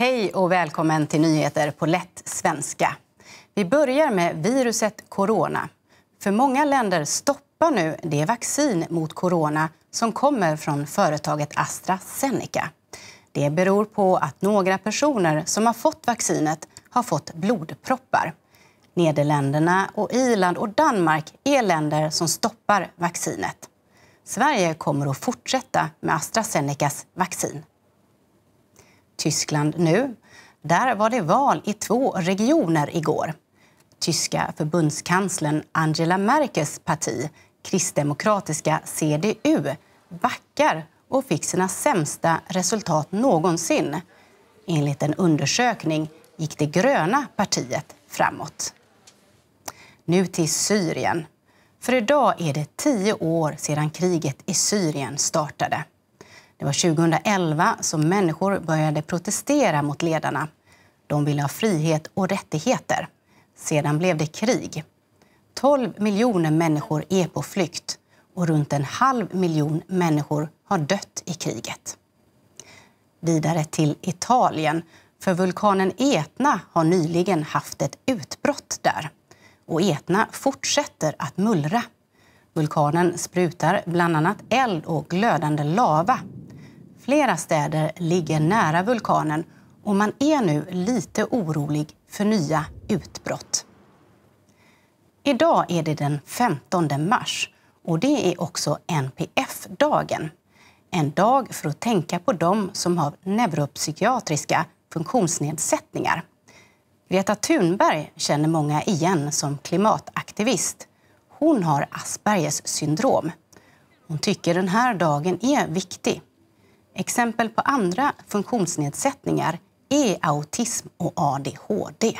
Hej och välkommen till nyheter på lätt svenska. Vi börjar med viruset corona. För många länder stoppar nu det vaccin mot corona som kommer från företaget AstraZeneca. Det beror på att några personer som har fått vaccinet har fått blodproppar. Nederländerna, och Irland och Danmark är länder som stoppar vaccinet. Sverige kommer att fortsätta med AstraZenecas vaccin. Tyskland nu. Där var det val i två regioner igår. Tyska förbundskanslern Angela Merkels parti, kristdemokratiska CDU, backar och fick sina sämsta resultat någonsin. Enligt en undersökning gick det gröna partiet framåt. Nu till Syrien. För idag är det tio år sedan kriget i Syrien startade. Det var 2011 som människor började protestera mot ledarna. De ville ha frihet och rättigheter. Sedan blev det krig. 12 miljoner människor är på flykt och runt en halv miljon människor har dött i kriget. Vidare till Italien, för vulkanen Etna har nyligen haft ett utbrott där. Och Etna fortsätter att mullra. Vulkanen sprutar bland annat eld och glödande lava flera städer ligger nära vulkanen och man är nu lite orolig för nya utbrott. Idag är det den 15 mars och det är också NPF-dagen. En dag för att tänka på dem som har neuropsykiatriska funktionsnedsättningar. Greta Thunberg känner många igen som klimataktivist. Hon har Aspergers syndrom. Hon tycker den här dagen är viktig Exempel på andra funktionsnedsättningar är autism och ADHD.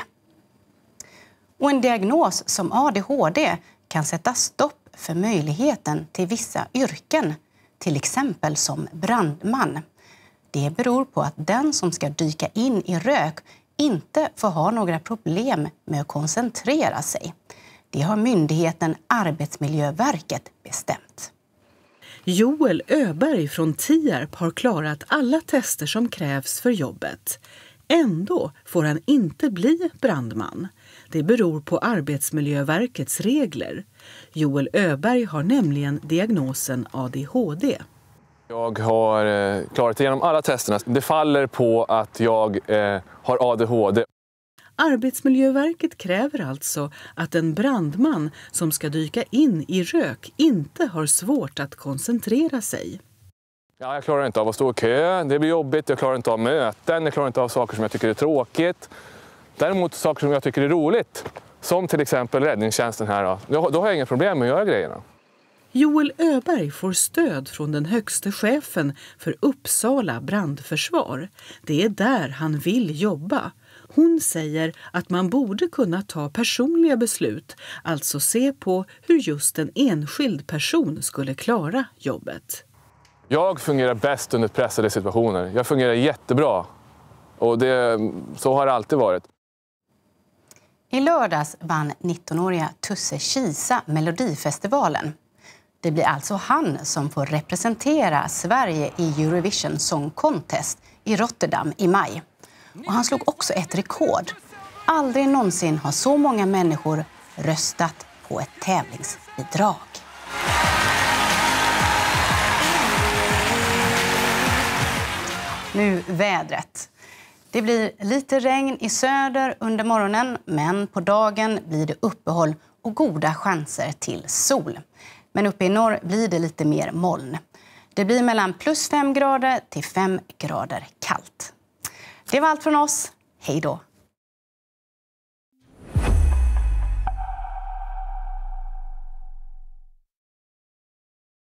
Och en diagnos som ADHD kan sätta stopp för möjligheten till vissa yrken, till exempel som brandman. Det beror på att den som ska dyka in i rök inte får ha några problem med att koncentrera sig. Det har myndigheten Arbetsmiljöverket bestämt. Joel Öberg från Tierp har klarat alla tester som krävs för jobbet. Ändå får han inte bli brandman. Det beror på Arbetsmiljöverkets regler. Joel Öberg har nämligen diagnosen ADHD. Jag har eh, klarat igenom alla testerna. Det faller på att jag eh, har ADHD. Arbetsmiljöverket kräver alltså att en brandman som ska dyka in i rök inte har svårt att koncentrera sig. Ja, jag klarar inte av att stå i kö, det blir jobbigt, jag klarar inte av möten, jag klarar inte av saker som jag tycker är tråkigt. Däremot saker som jag tycker är roligt, som till exempel räddningstjänsten här, då, då har jag inga problem med att göra grejerna. Joel Öberg får stöd från den högste chefen för Uppsala brandförsvar. Det är där han vill jobba. Hon säger att man borde kunna ta personliga beslut, alltså se på hur just en enskild person skulle klara jobbet. Jag fungerar bäst under pressade situationer. Jag fungerar jättebra. Och det, så har det alltid varit. I lördags vann 19-åriga Tusse Kisa Melodifestivalen. Det blir alltså han som får representera Sverige i Eurovision Song Contest i Rotterdam i maj. Och han slog också ett rekord. Aldrig någonsin har så många människor röstat på ett tävlingsbidrag. Nu vädret. Det blir lite regn i söder under morgonen men på dagen blir det uppehåll och goda chanser till sol. Men uppe i norr blir det lite mer moln. Det blir mellan plus 5 grader till 5 grader kallt. Det var allt från oss. Hej då!